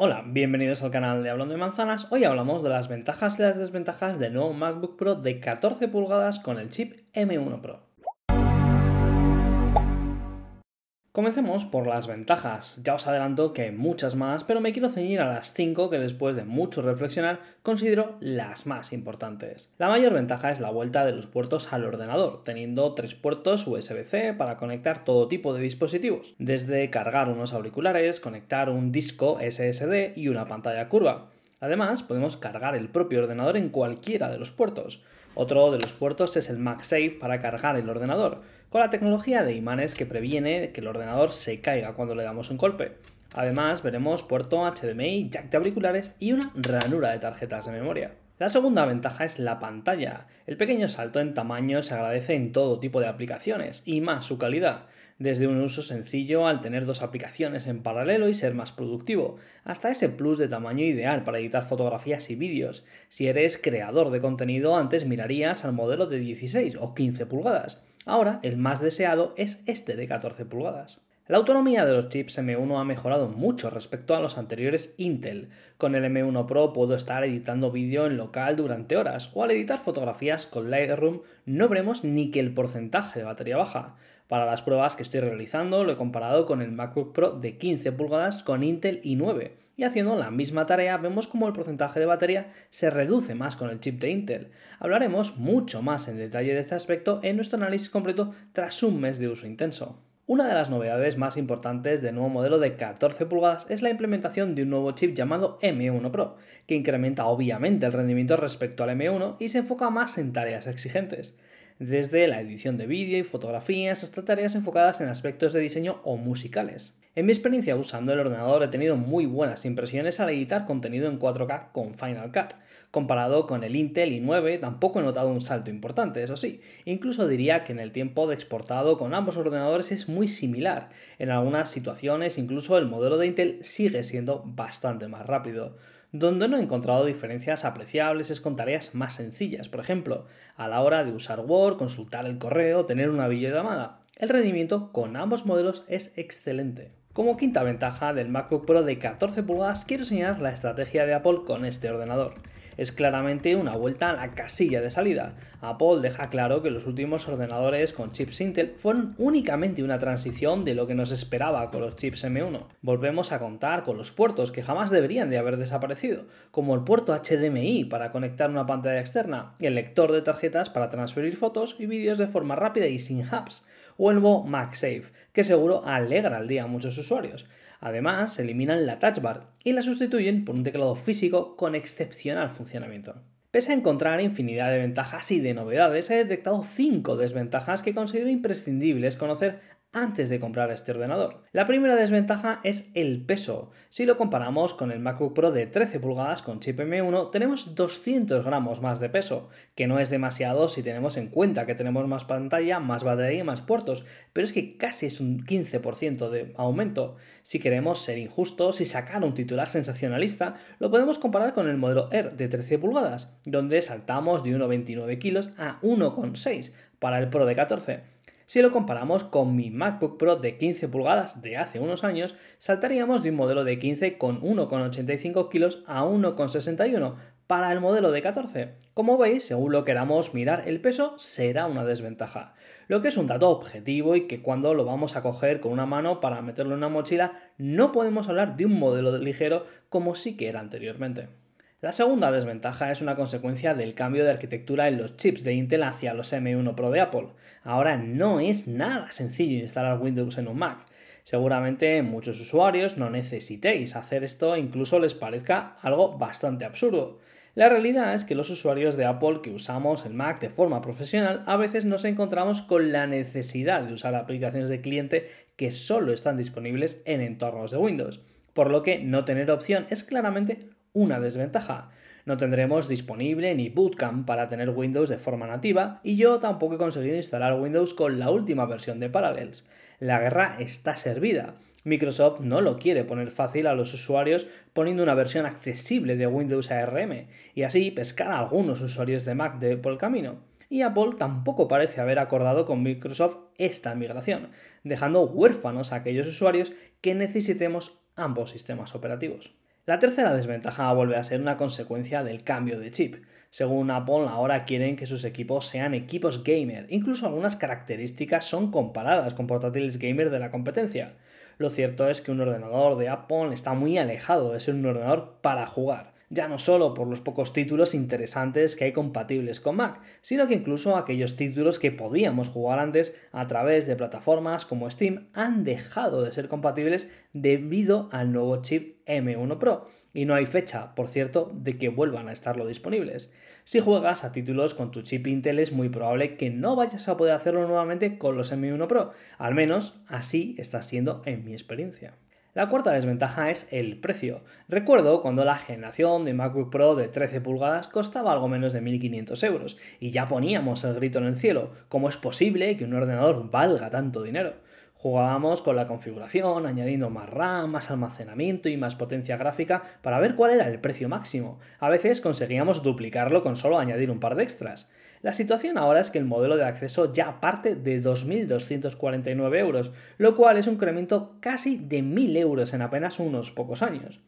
Hola, bienvenidos al canal de Hablando de Manzanas. Hoy hablamos de las ventajas y las desventajas del nuevo MacBook Pro de 14 pulgadas con el chip M1 Pro. Comencemos por las ventajas. Ya os adelanto que hay muchas más, pero me quiero ceñir a las 5 que después de mucho reflexionar considero las más importantes. La mayor ventaja es la vuelta de los puertos al ordenador, teniendo tres puertos USB-C para conectar todo tipo de dispositivos, desde cargar unos auriculares, conectar un disco SSD y una pantalla curva. Además, podemos cargar el propio ordenador en cualquiera de los puertos. Otro de los puertos es el MagSafe para cargar el ordenador, con la tecnología de imanes que previene que el ordenador se caiga cuando le damos un golpe. Además, veremos puerto HDMI, jack de auriculares y una ranura de tarjetas de memoria. La segunda ventaja es la pantalla. El pequeño salto en tamaño se agradece en todo tipo de aplicaciones y más su calidad, desde un uso sencillo al tener dos aplicaciones en paralelo y ser más productivo, hasta ese plus de tamaño ideal para editar fotografías y vídeos. Si eres creador de contenido, antes mirarías al modelo de 16 o 15 pulgadas. Ahora el más deseado es este de 14 pulgadas. La autonomía de los chips M1 ha mejorado mucho respecto a los anteriores Intel. Con el M1 Pro puedo estar editando vídeo en local durante horas o al editar fotografías con Lightroom no veremos ni que el porcentaje de batería baja. Para las pruebas que estoy realizando lo he comparado con el MacBook Pro de 15 pulgadas con Intel i9 y haciendo la misma tarea vemos como el porcentaje de batería se reduce más con el chip de Intel. Hablaremos mucho más en detalle de este aspecto en nuestro análisis completo tras un mes de uso intenso. Una de las novedades más importantes del nuevo modelo de 14 pulgadas es la implementación de un nuevo chip llamado M1 Pro, que incrementa obviamente el rendimiento respecto al M1 y se enfoca más en tareas exigentes, desde la edición de vídeo y fotografías hasta tareas enfocadas en aspectos de diseño o musicales. En mi experiencia usando el ordenador he tenido muy buenas impresiones al editar contenido en 4K con Final Cut, Comparado con el Intel i9 tampoco he notado un salto importante, eso sí. Incluso diría que en el tiempo de exportado con ambos ordenadores es muy similar. En algunas situaciones incluso el modelo de Intel sigue siendo bastante más rápido. Donde no he encontrado diferencias apreciables es con tareas más sencillas, por ejemplo, a la hora de usar Word, consultar el correo, tener una videollamada. El rendimiento con ambos modelos es excelente. Como quinta ventaja del MacBook Pro de 14 pulgadas quiero señalar la estrategia de Apple con este ordenador es claramente una vuelta a la casilla de salida. Apple deja claro que los últimos ordenadores con chips Intel fueron únicamente una transición de lo que nos esperaba con los chips M1. Volvemos a contar con los puertos que jamás deberían de haber desaparecido, como el puerto HDMI para conectar una pantalla externa, el lector de tarjetas para transferir fotos y vídeos de forma rápida y sin hubs, o el nuevo MagSafe, que seguro alegra al día a muchos usuarios. Además, eliminan la touch bar y la sustituyen por un teclado físico con excepcional funcionamiento. Pese a encontrar infinidad de ventajas y de novedades, he detectado 5 desventajas que considero imprescindibles conocer antes de comprar este ordenador. La primera desventaja es el peso. Si lo comparamos con el MacBook Pro de 13 pulgadas con chip M1, tenemos 200 gramos más de peso, que no es demasiado si tenemos en cuenta que tenemos más pantalla, más batería y más puertos, pero es que casi es un 15% de aumento. Si queremos ser injustos y sacar un titular sensacionalista, lo podemos comparar con el modelo Air de 13 pulgadas, donde saltamos de 1,29 kilos a 1,6 para el Pro de 14 si lo comparamos con mi MacBook Pro de 15 pulgadas de hace unos años, saltaríamos de un modelo de 15 con 1,85 kilos a 1,61 para el modelo de 14. Como veis, según lo queramos mirar, el peso será una desventaja, lo que es un dato objetivo y que cuando lo vamos a coger con una mano para meterlo en una mochila, no podemos hablar de un modelo ligero como sí que era anteriormente. La segunda desventaja es una consecuencia del cambio de arquitectura en los chips de Intel hacia los M1 Pro de Apple. Ahora no es nada sencillo instalar Windows en un Mac. Seguramente muchos usuarios no necesitéis hacer esto, incluso les parezca algo bastante absurdo. La realidad es que los usuarios de Apple que usamos el Mac de forma profesional a veces nos encontramos con la necesidad de usar aplicaciones de cliente que solo están disponibles en entornos de Windows, por lo que no tener opción es claramente una desventaja. No tendremos disponible ni Bootcamp para tener Windows de forma nativa y yo tampoco he conseguido instalar Windows con la última versión de Parallels. La guerra está servida. Microsoft no lo quiere poner fácil a los usuarios poniendo una versión accesible de Windows ARM y así pescar a algunos usuarios de Mac de por el camino. Y Apple tampoco parece haber acordado con Microsoft esta migración, dejando huérfanos a aquellos usuarios que necesitemos ambos sistemas operativos. La tercera desventaja vuelve a ser una consecuencia del cambio de chip. Según Apple, ahora quieren que sus equipos sean equipos gamer. Incluso algunas características son comparadas con portátiles gamer de la competencia. Lo cierto es que un ordenador de Apple está muy alejado de ser un ordenador para jugar ya no solo por los pocos títulos interesantes que hay compatibles con Mac, sino que incluso aquellos títulos que podíamos jugar antes a través de plataformas como Steam han dejado de ser compatibles debido al nuevo chip M1 Pro, y no hay fecha, por cierto, de que vuelvan a estarlo disponibles. Si juegas a títulos con tu chip Intel es muy probable que no vayas a poder hacerlo nuevamente con los M1 Pro, al menos así está siendo en mi experiencia. La cuarta desventaja es el precio. Recuerdo cuando la generación de MacBook Pro de 13 pulgadas costaba algo menos de 1.500 euros y ya poníamos el grito en el cielo. ¿Cómo es posible que un ordenador valga tanto dinero? Jugábamos con la configuración, añadiendo más RAM, más almacenamiento y más potencia gráfica para ver cuál era el precio máximo. A veces conseguíamos duplicarlo con solo añadir un par de extras. La situación ahora es que el modelo de acceso ya parte de 2.249 euros, lo cual es un incremento casi de 1.000 euros en apenas unos pocos años.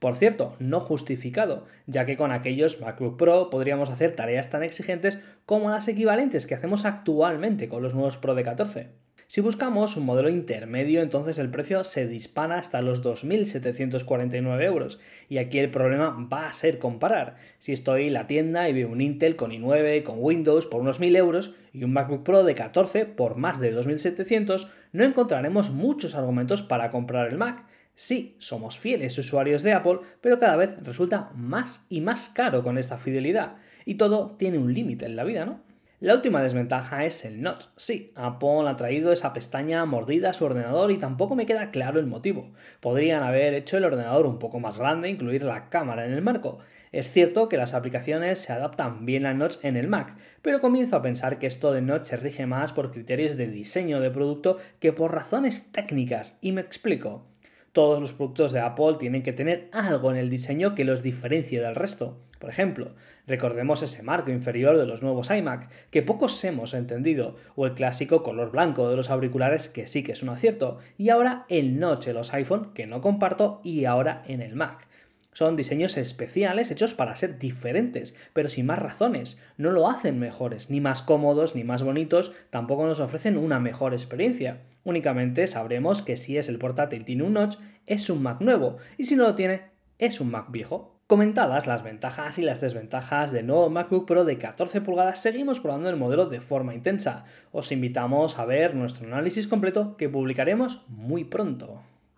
Por cierto, no justificado, ya que con aquellos MacBook Pro podríamos hacer tareas tan exigentes como las equivalentes que hacemos actualmente con los nuevos Pro de 14. Si buscamos un modelo intermedio, entonces el precio se dispara hasta los 2.749 euros. Y aquí el problema va a ser comparar. Si estoy en la tienda y veo un Intel con i9, con Windows por unos 1.000 euros y un MacBook Pro de 14 por más de 2.700, no encontraremos muchos argumentos para comprar el Mac. Sí, somos fieles usuarios de Apple, pero cada vez resulta más y más caro con esta fidelidad. Y todo tiene un límite en la vida, ¿no? La última desventaja es el Notch. Sí, Apple ha traído esa pestaña mordida a su ordenador y tampoco me queda claro el motivo. Podrían haber hecho el ordenador un poco más grande e incluir la cámara en el marco. Es cierto que las aplicaciones se adaptan bien al notch en el Mac, pero comienzo a pensar que esto de notch se rige más por criterios de diseño de producto que por razones técnicas, y me explico todos los productos de Apple tienen que tener algo en el diseño que los diferencie del resto. Por ejemplo, recordemos ese marco inferior de los nuevos iMac, que pocos hemos entendido, o el clásico color blanco de los auriculares, que sí que es un acierto, y ahora el noche los iPhone, que no comparto, y ahora en el Mac. Son diseños especiales hechos para ser diferentes, pero sin más razones. No lo hacen mejores, ni más cómodos, ni más bonitos, tampoco nos ofrecen una mejor experiencia. Únicamente sabremos que si es el portátil tiene un notch, es un Mac nuevo, y si no lo tiene, es un Mac viejo. Comentadas las ventajas y las desventajas del nuevo MacBook Pro de 14 pulgadas, seguimos probando el modelo de forma intensa. Os invitamos a ver nuestro análisis completo que publicaremos muy pronto.